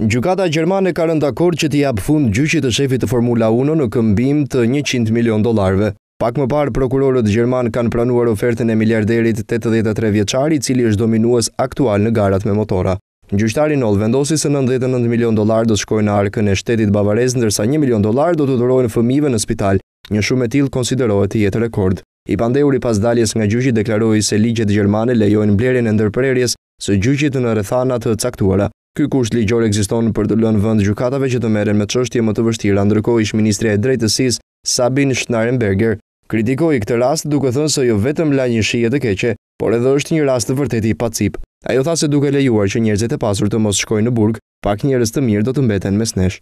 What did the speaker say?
Gjukata Gjermane ka rënd akord që t'i apë fund gjyqit të shefit të Formula 1 në këmbim të 100 milion dolarve. Pak më parë, prokurorët Gjerman kanë pranuar ofertën e miljarderit 83 vjeqari, cili është dominuës aktual në garat me motora. Gjyqtari nëllë vendosi se 99 milion dolar do shkojnë shkojnë arkën e shtetit bavarez, ndërsa 1 milion dolar do të dërojnë fëmive në spital, një shumë e tilë konsiderohet të jetë rekord. I pandeuri pas daljes nga gjyqit deklaroi se ligjet Gjermane lejojnë blerin e ndërprerjes së gjyqit në rëthanat të caktuara. Ky kusht ligjor ekziston për të lënë vend gjykatave që të merren me çështje më të vështira, ndërkohë ish ministrja e drejtësisë Sabine Schnarrenberger kritikoi këtë rast duke thënë se jo vetëm la një shije të keqe, por edhe është një rast të vërtetë i pacip. Ajo tha se duke lejuar që njerëzit e pasur të mos shkojnë në burg, pak njerëz të mirë do të mbeten mes nesh.